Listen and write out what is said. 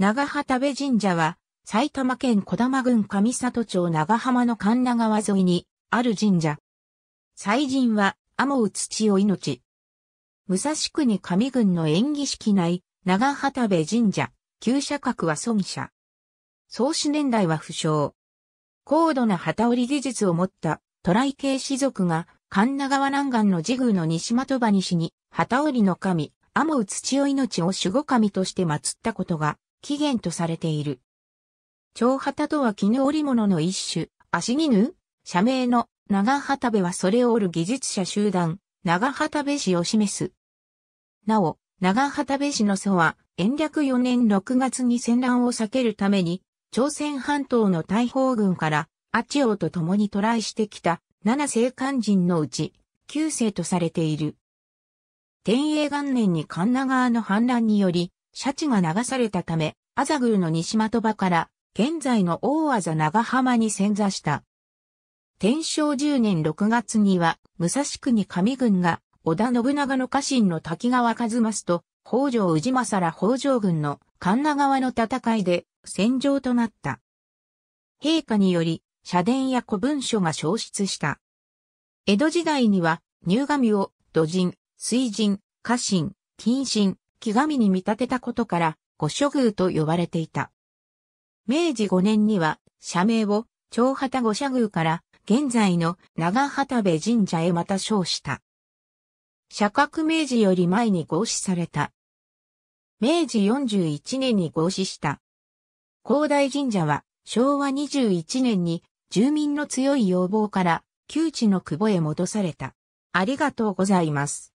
長畑部神社は、埼玉県小玉郡上里町長浜の神奈川沿いに、ある神社。祭神は、天う土を命。武蔵国上郡の演技式内、長畑部神社、旧社格は尊社。創始年代は不詳。高度な旗織技術を持った、渡来系士族が、神奈川南岸の神宮の西的場西に、旗織の神、天う土を命を守護神として祀ったことが起源とされている。長旗とは絹織物の一種、足絹社名の長旗部はそれを織る技術者集団、長旗部氏を示す。なお、長旗部氏の祖は、延暦4年6月に戦乱を避けるために、朝鮮半島の大砲軍から、八王と共に渡来してきた、七世官人のうち、九世とされている。天英元年に神奈川の反乱により、シャチが流されたため、アザグルの西的場から、現在の大アザ長浜に潜座した。天正10年6月には、武蔵国上軍が、織田信長の家臣の滝川和正と、北条氏政ら北条軍の神奈川の戦いで戦場となった。陛下により、社殿や古文書が消失した。江戸時代には、入神を、土人、水人、家臣、近臣、木神に見立てたことから、御所宮と呼ばれていた。明治5年には、社名を、長畑御社宮から、現在の長畑部神社へまた称した。社格明治より前に合祀された。明治41年に合祀した。広大神社は、昭和21年に、住民の強い要望から、旧地の久保へ戻された。ありがとうございます。